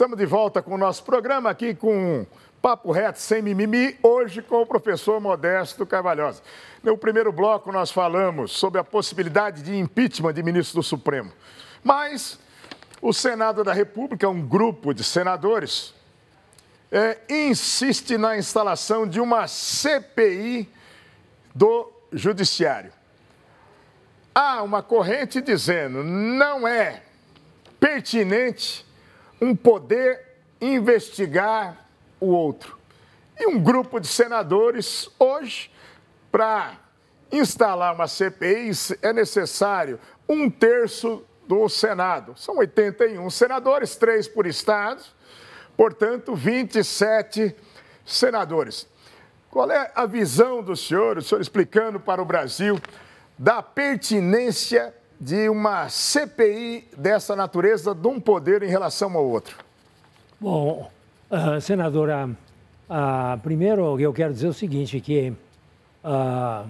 Estamos de volta com o nosso programa aqui com Papo Reto Sem Mimimi, hoje com o professor Modesto Carvalhosa. No primeiro bloco, nós falamos sobre a possibilidade de impeachment de ministro do Supremo. Mas o Senado da República, um grupo de senadores, é, insiste na instalação de uma CPI do Judiciário. Há uma corrente dizendo não é pertinente um poder investigar o outro. E um grupo de senadores, hoje, para instalar uma CPI, é necessário um terço do Senado. São 81 senadores, três por estado, portanto, 27 senadores. Qual é a visão do senhor, o senhor explicando para o Brasil, da pertinência de uma CPI dessa natureza, de um poder em relação ao outro? Bom, uh, senadora, uh, primeiro eu quero dizer o seguinte, que uh,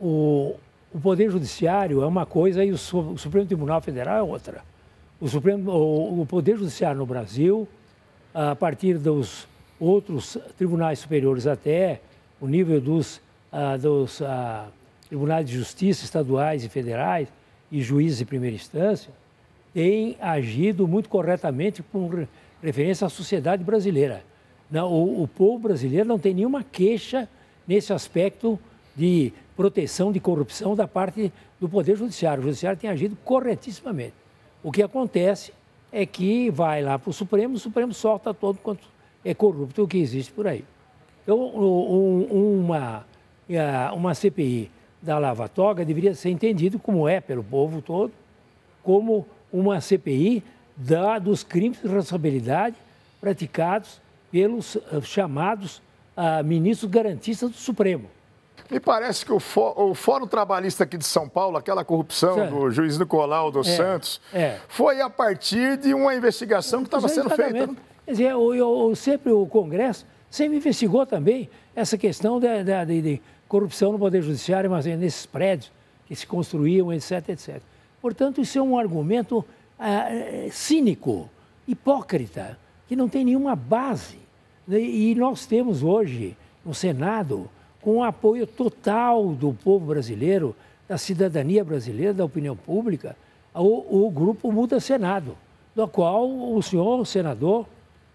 o, o Poder Judiciário é uma coisa e o, o Supremo Tribunal Federal é outra. O, Supremo, o, o Poder Judiciário no Brasil, a partir dos outros tribunais superiores até o nível dos, dos tribunais de justiça estaduais e federais, e juízes de primeira instância têm agido muito corretamente com referência à sociedade brasileira. Não, o, o povo brasileiro não tem nenhuma queixa nesse aspecto de proteção de corrupção da parte do Poder Judiciário. O Judiciário tem agido corretissimamente. O que acontece é que vai lá para o Supremo, o Supremo solta todo quanto é corrupto o que existe por aí. Então, um, uma, eh, uma CPI da Lava Toga deveria ser entendido, como é pelo povo todo, como uma CPI da, dos crimes de responsabilidade praticados pelos eh, chamados uh, ministros garantistas do Supremo. Me parece que o, fó, o, Fórum Trabalhista aqui de São Paulo, aquela corrupção do juiz Nicolau dos é, Santos, é. foi a partir de uma investigação que estava é sendo feita. Quer dizer, eu, eu, sempre o Congresso Sempre investigou também essa questão de, de, de corrupção no Poder Judiciário, mas é nesses prédios que se construíam, etc, etc. Portanto, isso é um argumento ah, cínico, hipócrita, que não tem nenhuma base. E nós temos hoje no Senado, com o apoio total do povo brasileiro, da cidadania brasileira, da opinião pública, o, o grupo Muda Senado, do qual o senhor o senador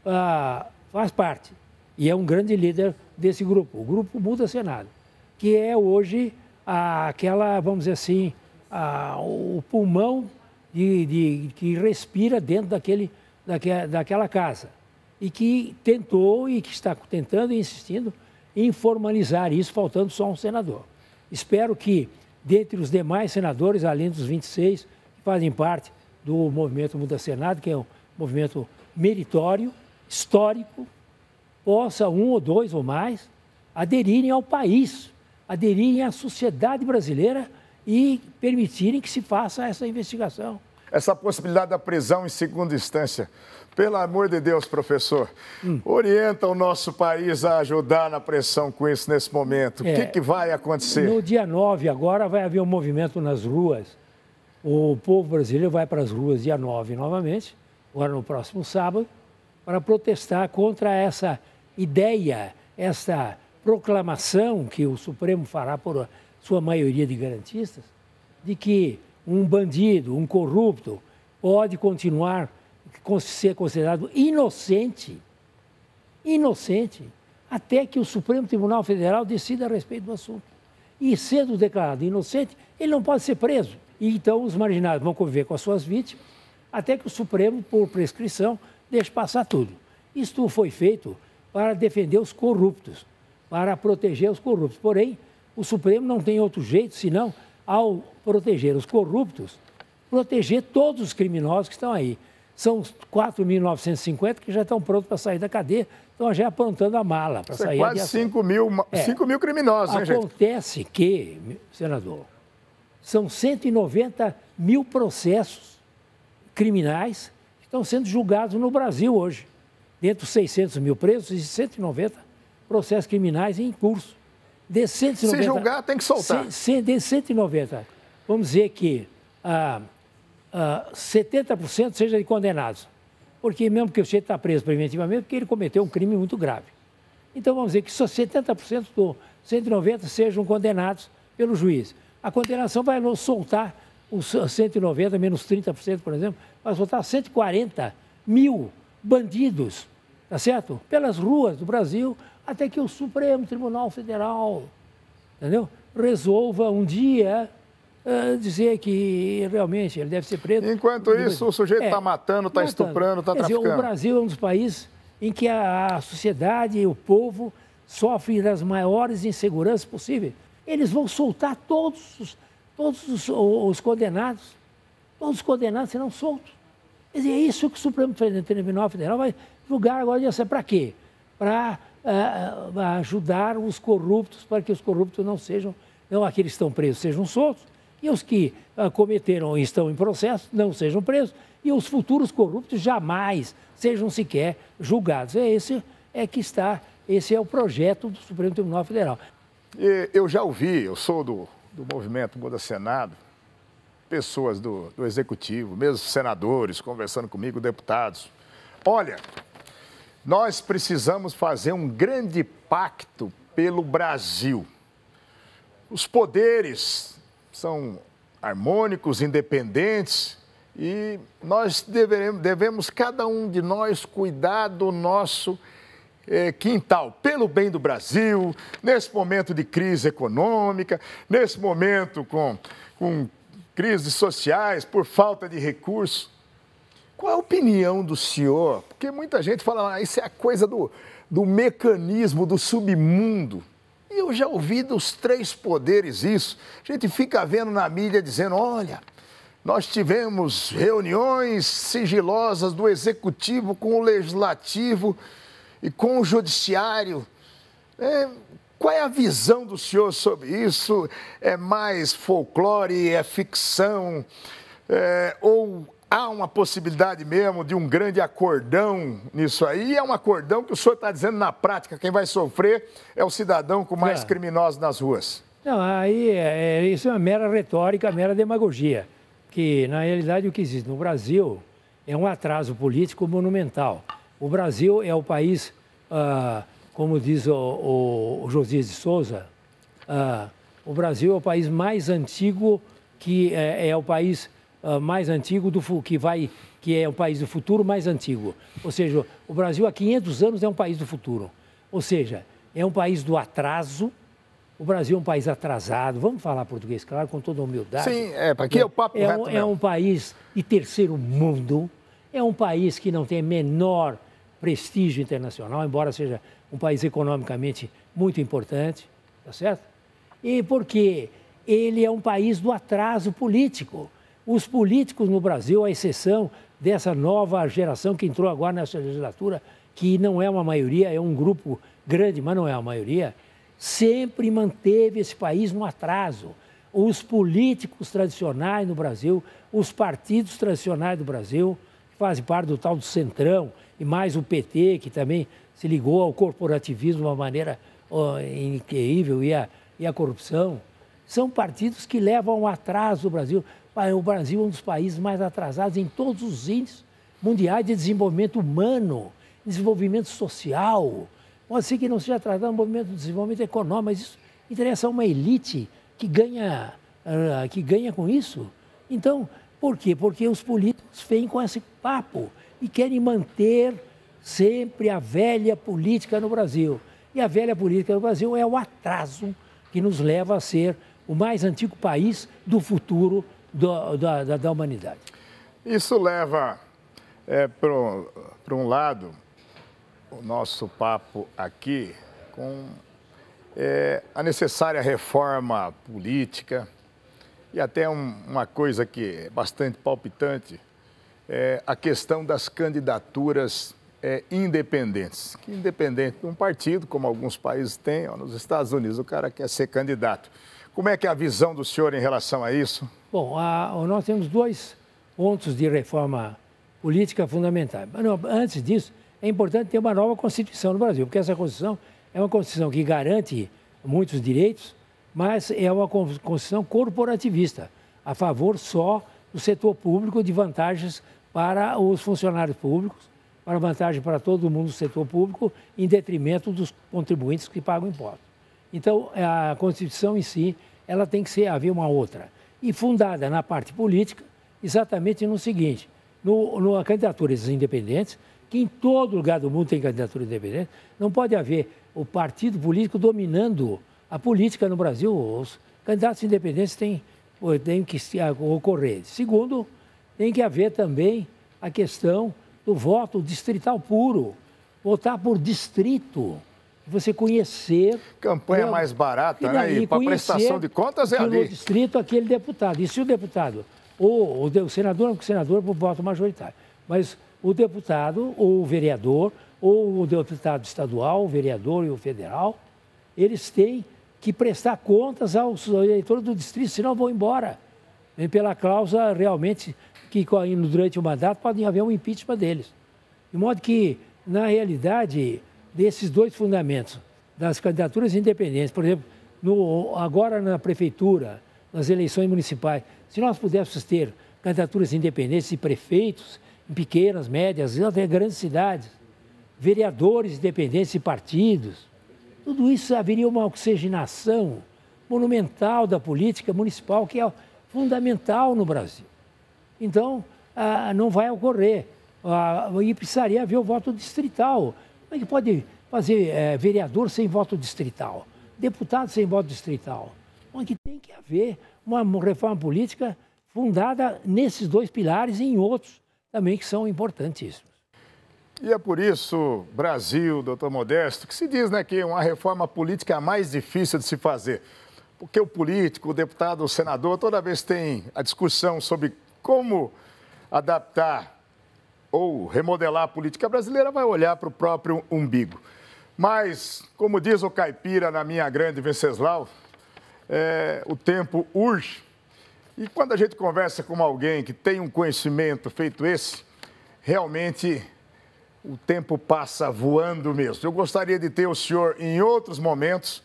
ah, faz parte e é um grande líder desse grupo, o Grupo Muda Senado, que é hoje aquela, vamos dizer assim, a, o pulmão de, de, que respira dentro daquele, daquela casa e que tentou e que está tentando e insistindo em formalizar isso, faltando só um senador. Espero que, dentre os demais senadores, além dos 26 que fazem parte do movimento Muda Senado, que é um movimento meritório, histórico, possa um ou dois ou mais aderirem ao país, aderirem à sociedade brasileira e permitirem que se faça essa investigação. Essa possibilidade da prisão em segunda instância. Pelo amor de Deus, professor, hum. orienta o nosso país a ajudar na pressão com isso nesse momento. É, o que, é, que vai acontecer? No dia 9, agora, vai haver um movimento nas ruas. O povo brasileiro vai para as ruas dia 9 novamente, agora no próximo sábado, para protestar contra essa ideia, essa proclamação que o Supremo fará por sua maioria de garantistas, de que um bandido, um corrupto, pode continuar ser considerado inocente, inocente, até que o Supremo Tribunal Federal decida a respeito do assunto. E sendo declarado inocente, ele não pode ser preso. E então os marginados vão conviver com as suas vítimas, até que o Supremo, por prescrição, deixe passar tudo. Isto foi feito para defender os corruptos, para proteger os corruptos. Porém, o Supremo não tem outro jeito senão, ao proteger os corruptos, proteger todos os criminosos que estão aí. São 4.950 que já estão prontos para sair da cadeia, estão já aprontando a mala para é sair é quase da 5 mil, 5 mil criminosos, Acontece né, gente? Acontece que, senador, são 190 mil processos criminais que estão sendo julgados no Brasil hoje entre os 600 mil presos e 190 processos criminais em curso. De 190, Se julgar, tem que soltar. de 190, vamos dizer que ah, ah, 70% seja de condenados. Porque mesmo que o sujeito está preso preventivamente, porque ele cometeu um crime muito grave. Então, vamos dizer que só 70% do 190 sejam condenados pelo juiz. A condenação vai soltar os 190 menos 30%, por exemplo, vai soltar 140 mil bandidos tá certo? Pelas ruas do Brasil, até que o Supremo Tribunal Federal, entendeu? Resolva um dia uh, dizer que realmente ele deve ser preso. Enquanto isso, o sujeito está é, tá matando, está estuprando, está traficando. Dizer, o Brasil é um dos países em que a, a sociedade e o povo sofrem das maiores inseguranças possíveis. Eles vão soltar todos os, todos os, os condenados, todos os condenados serão soltos. Quer dizer, é isso que o Supremo Tribunal Federal vai, Lugar agora ia ser para quê? Para uh, eh, eh, ajudar os corruptos, para que os corruptos não sejam, não aqueles que estão presos sejam soltos, e os que uh, cometeram e estão em processo não sejam presos, e os futuros corruptos jamais sejam sequer julgados. É esse é que está, esse é o projeto do Supremo Tribunal Federal. Eu já ouvi, eu sou do, do movimento Muda Senado, pessoas do, do executivo, mesmo senadores conversando comigo, deputados. Olha, nós precisamos fazer um grande pacto pelo Brasil. Os poderes são harmônicos, independentes e nós deveremos, devemos, cada um de nós, cuidar do nosso eh, quintal, pelo bem do Brasil, nesse momento de crise econômica, nesse momento com, com crises sociais, por falta de recursos. Qual é a opinião do senhor? Porque muita gente fala, ah, isso é a coisa do, do mecanismo do submundo. E eu já ouvi dos três poderes isso. A gente fica vendo na mídia dizendo, olha, nós tivemos reuniões sigilosas do executivo com o legislativo e com o judiciário. É, qual é a visão do senhor sobre isso? É mais folclore, é ficção? É, ou há uma possibilidade mesmo de um grande acordão nisso aí. E é um acordão que o senhor está dizendo na prática, quem vai sofrer é o cidadão com mais é. criminosos nas ruas. Não, aí é, é, isso é uma mera retórica, mera demagogia. Que na realidade o que existe no Brasil é um atraso político monumental. O Brasil é o país, ah, como diz o, o, o, Josias de Souza, ah, o Brasil é o país mais antigo que é, é o país ah, mais antigo do que vai que é o país do futuro mais antigo. Ou seja, o Brasil há 500 anos é um país do futuro. Ou seja, é um país do atraso. O Brasil é um país atrasado. Vamos falar português, claro, com toda humildade. Sim, é, para que é o né? papo é, um, é um país de terceiro mundo. É um país que não tem menor prestígio internacional, embora seja um país economicamente muito importante, tá certo? E porque ele é um país do atraso político. Os políticos no Brasil, à exceção dessa nova geração que entrou agora nessa legislatura, que não é uma maioria, é um grupo grande, mas não é a maioria, sempre manteve esse país no atraso. Os políticos tradicionais no Brasil, os partidos tradicionais do Brasil, que fazem parte do tal do Centrão, e mais o PT, que também se ligou ao corporativismo de uma maneira oh, incrível, e à, e à corrupção, são partidos que levam ao atraso do Brasil. O Brasil é um dos países mais atrasados em todos os índices mundiais de desenvolvimento humano, desenvolvimento social. Pode ser que não seja atrasado no movimento do desenvolvimento econômico, mas isso interessa a uma elite que ganha, ah, que ganha com isso. Então, por quê? Porque os políticos vêm com esse papo e querem manter sempre a velha política no Brasil. E a velha política no Brasil é o atraso que nos leva a ser o mais antigo país do futuro do, da, da, da, humanidade. Isso leva é, para um lado o nosso papo aqui com é, a necessária reforma política e até um, uma coisa que é bastante palpitante, é a questão das candidaturas é, independentes. Que independente de um partido, como alguns países têm, ó, nos Estados Unidos o cara quer ser candidato. Como é que é a visão do senhor em relação a isso? Bom, a, nós temos dois pontos de reforma política fundamentais. Antes disso, é importante ter uma nova Constituição no Brasil, porque essa Constituição é uma Constituição que garante muitos direitos, mas é uma Constituição corporativista, a favor só do setor público, de vantagens para os funcionários públicos, para vantagem para todo mundo do setor público, em detrimento dos contribuintes que pagam impostos. Então, a Constituição em si, ela tem que ser, haver uma outra. E fundada na parte política, exatamente no seguinte, no, no candidaturas independentes, que em todo lugar do mundo tem candidatura independente, não pode haver o partido político dominando a política no Brasil. Os candidatos independentes têm, têm que ah, ocorrer. Segundo, tem que haver também a questão do voto distrital puro, votar por distrito você conhecer. Campanha é, mais barata, né? daí, né? Para prestação de contas é ali. No distrito, aquele deputado. E se o deputado, ou o senador, não, o senador por voto majoritário, mas o deputado, ou o vereador, ou o deputado estadual, o vereador e o federal, eles têm que prestar contas aos eleitores do distrito, senão vão embora. Vem pela cláusula realmente que durante o mandato pode haver um impeachment deles. De modo que, na realidade, desses dois fundamentos, das candidaturas independentes, por exemplo, no, agora na prefeitura, nas eleições municipais, se nós pudéssemos ter candidaturas independentes de prefeitos em pequenas, médias, até grandes cidades, vereadores independentes de partidos, tudo isso haveria uma oxigenação monumental da política municipal, que é fundamental no Brasil. Então, ah, não vai ocorrer. Ah, e precisaria haver o voto distrital, como é que pode fazer é, vereador sem voto distrital? Deputado sem voto distrital? Bom, então, que tem que haver uma reforma política fundada nesses dois pilares e em outros também que são importantíssimos. E é por isso, Brasil, doutor Modesto, que se diz né, que uma reforma política é a mais difícil de se fazer. Porque o político, o deputado, o senador, toda vez tem a discussão sobre como adaptar ou remodelar a política brasileira vai olhar para o próprio umbigo. Mas, como diz o caipira na minha grande Venceslau, é, o tempo urge. E quando a gente conversa com alguém que tem um conhecimento feito esse, realmente o tempo passa voando mesmo. Eu gostaria de ter o senhor em outros momentos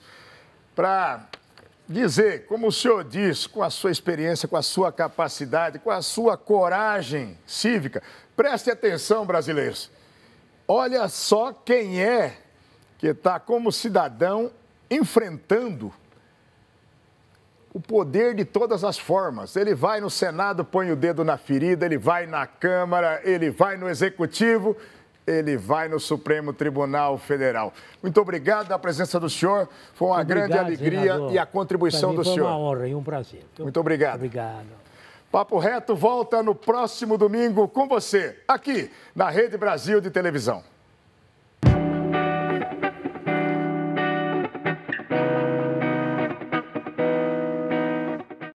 para dizer, como o senhor diz, com a sua experiência, com a sua capacidade, com a sua coragem cívica. Preste atenção, brasileiros. Olha só quem é que está como cidadão enfrentando o poder de todas as formas. Ele vai no Senado, põe o dedo na ferida, ele vai na Câmara, ele vai no Executivo ele vai no Supremo Tribunal Federal. Muito obrigado a presença do senhor. Foi uma obrigado, grande alegria senador. e a contribuição do foi senhor. Foi uma honra e um prazer. Muito obrigado. Obrigado. Papo Reto volta no próximo domingo com você, aqui na Rede Brasil de Televisão.